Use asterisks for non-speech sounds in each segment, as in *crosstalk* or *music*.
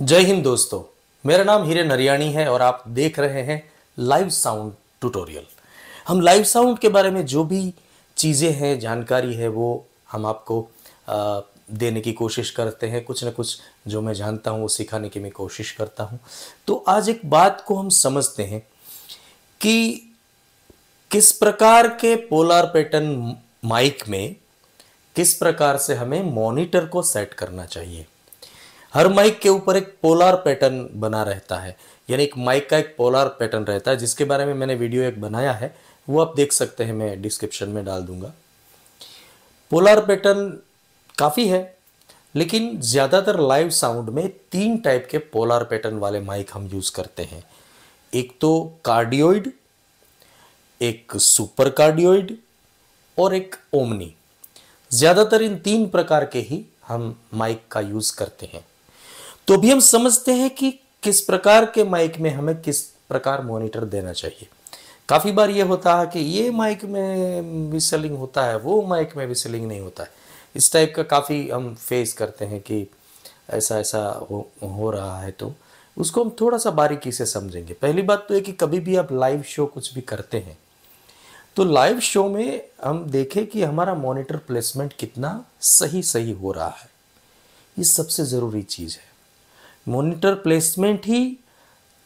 जय हिंद दोस्तों मेरा नाम हीरे नरियाणी है और आप देख रहे हैं लाइव साउंड ट्यूटोरियल हम लाइव साउंड के बारे में जो भी चीज़ें हैं जानकारी है वो हम आपको आ, देने की कोशिश करते हैं कुछ ना कुछ जो मैं जानता हूँ वो सिखाने की मैं कोशिश करता हूँ तो आज एक बात को हम समझते हैं कि किस प्रकार के पोलर पैटर्न माइक में किस प्रकार से हमें मॉनिटर को सेट करना चाहिए हर माइक के ऊपर एक पोलार पैटर्न बना रहता है यानी एक माइक का एक पोलार पैटर्न रहता है जिसके बारे में मैंने वीडियो एक बनाया है वो आप देख सकते हैं मैं डिस्क्रिप्शन में डाल दूंगा पोलार पैटर्न काफ़ी है लेकिन ज़्यादातर लाइव साउंड में तीन टाइप के पोलार पैटर्न वाले माइक हम यूज़ करते हैं एक तो कार्डियोइड एक सुपर कार्डियोइड और एक ओमनी ज़्यादातर इन तीन प्रकार के ही हम माइक का यूज़ करते हैं तो भी हम समझते हैं कि किस प्रकार के माइक में हमें किस प्रकार मॉनिटर देना चाहिए काफ़ी बार ये होता है कि ये माइक में भी सेलिंग होता है वो माइक में भी सेलिंग नहीं होता है इस टाइप का काफ़ी हम फेस करते हैं कि ऐसा ऐसा हो हो रहा है तो उसको हम थोड़ा सा बारीकी से समझेंगे पहली बात तो ये कि कभी भी आप लाइव शो कुछ भी करते हैं तो लाइव शो में हम देखें कि हमारा मॉनिटर प्लेसमेंट कितना सही सही हो रहा है ये सबसे ज़रूरी चीज़ है मॉनिटर प्लेसमेंट ही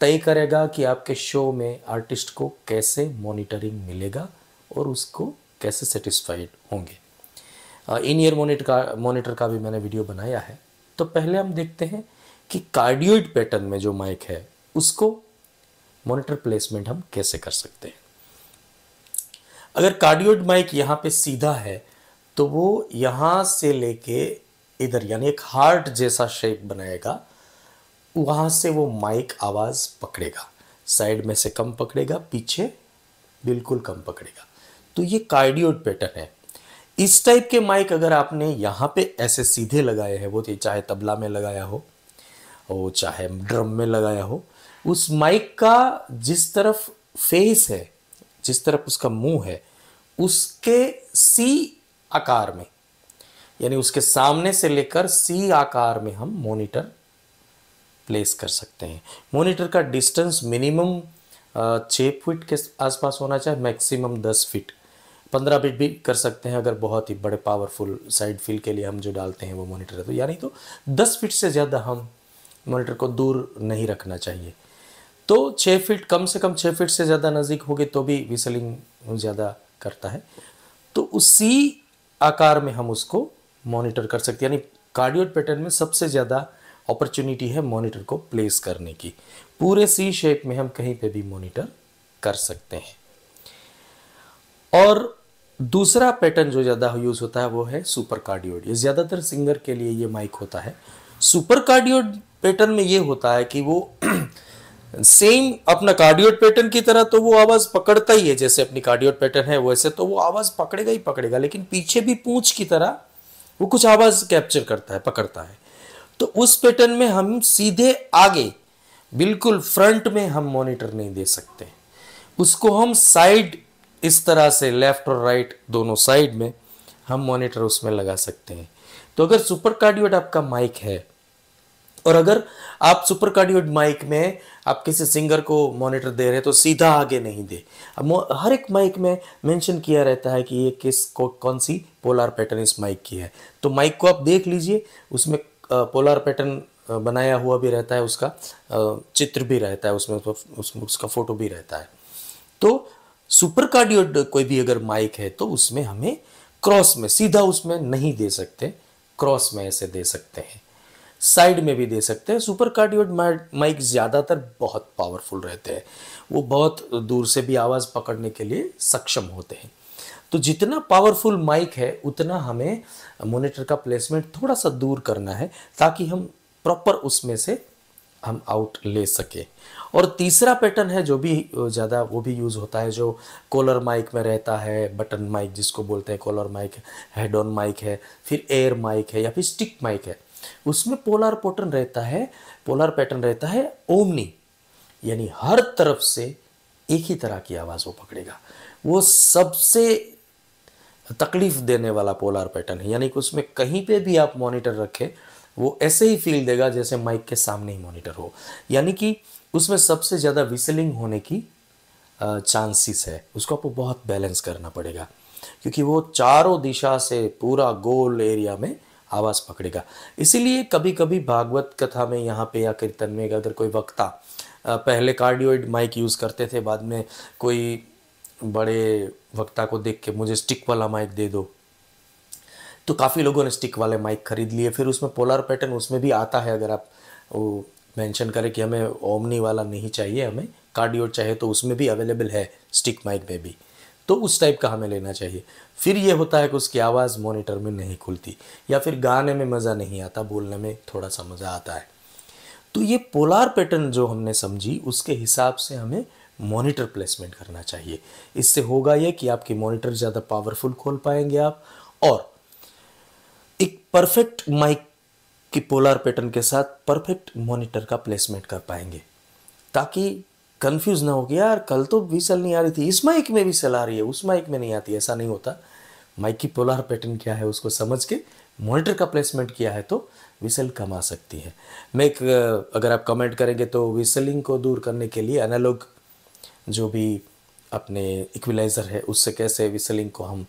तय करेगा कि आपके शो में आर्टिस्ट को कैसे मॉनिटरिंग मिलेगा और उसको कैसे सेटिस्फाइड होंगे इन ईयर मोनिटर का मोनिटर का भी मैंने वीडियो बनाया है तो पहले हम देखते हैं कि कार्डियोइड पैटर्न में जो माइक है उसको मॉनिटर प्लेसमेंट हम कैसे कर सकते हैं अगर कार्डियोइड माइक यहाँ पे सीधा है तो वो यहाँ से लेके इधर यानी एक हार्ट जैसा शेप बनाएगा वहाँ से वो माइक आवाज़ पकड़ेगा साइड में से कम पकड़ेगा पीछे बिल्कुल कम पकड़ेगा तो ये कार्डियोड पैटर्न है इस टाइप के माइक अगर आपने यहाँ पे ऐसे सीधे लगाए हैं वो तो चाहे तबला में लगाया हो वो चाहे ड्रम में लगाया हो उस माइक का जिस तरफ फेस है जिस तरफ उसका मुंह है उसके सी आकार में यानी उसके सामने से लेकर सी आकार में हम मॉनिटर प्लेस कर सकते हैं मॉनिटर का डिस्टेंस मिनिमम छः फीट के आसपास होना चाहिए मैक्सिमम दस फीट पंद्रह फीट भी कर सकते हैं अगर बहुत ही बड़े पावरफुल साइड फील के लिए हम जो डालते हैं वो मॉनिटर है तो यानी तो दस फीट से ज़्यादा हम मॉनिटर को दूर नहीं रखना चाहिए तो छः फीट कम से कम छः फीट से ज़्यादा नज़दीक होगी तो भी विसलिंग ज़्यादा करता है तो उसी आकार में हम उसको मॉनिटर कर सकते हैं यानी कार्डियोड पैटर्न में सबसे ज़्यादा अपॉर्चुनिटी है मॉनिटर को प्लेस करने की पूरे सी शेप में हम कहीं पे भी मॉनिटर कर सकते हैं और दूसरा पैटर्न जो ज़्यादा यूज़ होता है वो है सुपर कार्डियोड ये ज़्यादातर सिंगर के लिए ये माइक होता है सुपर कार्डियोड पैटर्न में ये होता है कि वो सेम *clears throat* अपना कार्डियोड पैटर्न की तरह तो वो आवाज़ पकड़ता ही है जैसे अपनी कार्डियोड पैटर्न है वैसे तो वो आवाज़ पकड़ेगा ही पकड़ेगा लेकिन पीछे भी पूछ की तरह वो कुछ आवाज़ कैप्चर करता है पकड़ता है तो उस पैटर्न में हम सीधे आगे बिल्कुल फ्रंट में हम मॉनिटर नहीं दे सकते उसको हम साइड इस तरह से लेफ्ट और राइट दोनों साइड में हम मॉनिटर उसमें लगा सकते हैं तो अगर सुपर कार्डियोड आपका माइक है और अगर आप सुपर कार्डियोड माइक में आप किसी सिंगर को मॉनिटर दे रहे हैं तो सीधा आगे नहीं दे अब हर एक माइक में मेंशन किया रहता है कि ये किस को कौन सी पोलर पैटर्न इस माइक की है तो माइक को आप देख लीजिए उसमें पोलर पैटर्न बनाया हुआ भी रहता है उसका चित्र भी रहता है उसमें उसमें उसका फोटो भी रहता है तो सुपर कार्डियोड कोई भी अगर माइक है तो उसमें हमें क्रॉस में सीधा उसमें नहीं दे सकते क्रॉस में ऐसे दे सकते हैं साइड में भी दे सकते हैं सुपर कार्डियोड माइक ज़्यादातर बहुत पावरफुल रहते हैं वो बहुत दूर से भी आवाज़ पकड़ने के लिए सक्षम होते हैं तो जितना पावरफुल माइक है उतना हमें मोनिटर का प्लेसमेंट थोड़ा सा दूर करना है ताकि हम प्रॉपर उसमें से हम आउट ले सकें और तीसरा पैटर्न है जो भी ज़्यादा वो भी यूज़ होता है जो कॉलर माइक में रहता है बटन माइक जिसको बोलते हैं collar mic head on mic है फिर एयर माइक है या फिर स्टिक माइक है उसमें पोलर पोटन रहता है पोलर पैटर्न रहता है ओमनी यानी हर तरफ से एक ही तरह की आवाज़ वो पकड़ेगा वो सबसे तकलीफ देने वाला पोलर पैटर्न है यानी कि उसमें कहीं पे भी आप मॉनिटर रखें वो ऐसे ही फील देगा जैसे माइक के सामने ही मॉनिटर हो यानी कि उसमें सबसे ज़्यादा विसलिंग होने की चांसेस है उसको आपको बहुत बैलेंस करना पड़ेगा क्योंकि वो चारों दिशा से पूरा गोल एरिया में आवाज़ पकड़ेगा इसीलिए कभी कभी भागवत कथा में यहाँ पे या कीर्तन में अगर कोई वक्ता पहले कार्डियोइड माइक यूज़ करते थे बाद में कोई बड़े वक्ता को देख के मुझे स्टिक वाला माइक दे दो तो काफ़ी लोगों ने स्टिक वाले माइक खरीद लिए फिर उसमें पोलर पैटर्न उसमें भी आता है अगर आप वो मेंशन करें कि हमें ओमनी वाला नहीं चाहिए हमें कार्डियो चाहिए तो उसमें भी अवेलेबल है स्टिक माइक में भी तो उस टाइप का हमें लेना चाहिए फिर ये होता है कि उसकी आवाज़ मोनिटर में नहीं खुलती या फिर गाने में मज़ा नहीं आता बोलने में थोड़ा सा मज़ा आता है तो ये पोलार पैटर्न जो हमने समझी उसके हिसाब से हमें मॉनिटर प्लेसमेंट करना चाहिए इससे होगा ये कि आपके मॉनिटर ज़्यादा पावरफुल खोल पाएंगे आप और एक परफेक्ट माइक की पोलर पैटर्न के साथ परफेक्ट मॉनिटर का प्लेसमेंट कर पाएंगे ताकि कंफ्यूज ना हो कि यार कल तो भी सेल नहीं आ रही थी इस माइक में भी सेल आ रही है उस माइक में नहीं आती ऐसा नहीं होता माइक की पोलर पैटर्न क्या है उसको समझ के मॉनिटर का प्लेसमेंट किया है तो विसल कमा सकती है मैं एक अगर आप कमेंट करेंगे तो विसलिंग को दूर करने के लिए एनालॉग जो भी अपने इक्विलाइज़र है उससे कैसे विसलिंग को हम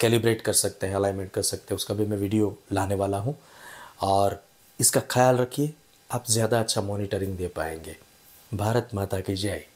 कैलिब्रेट कर सकते हैं अलाइनमेंट कर सकते हैं उसका भी मैं वीडियो लाने वाला हूँ और इसका ख्याल रखिए आप ज़्यादा अच्छा मॉनिटरिंग दे पाएंगे भारत माता की जय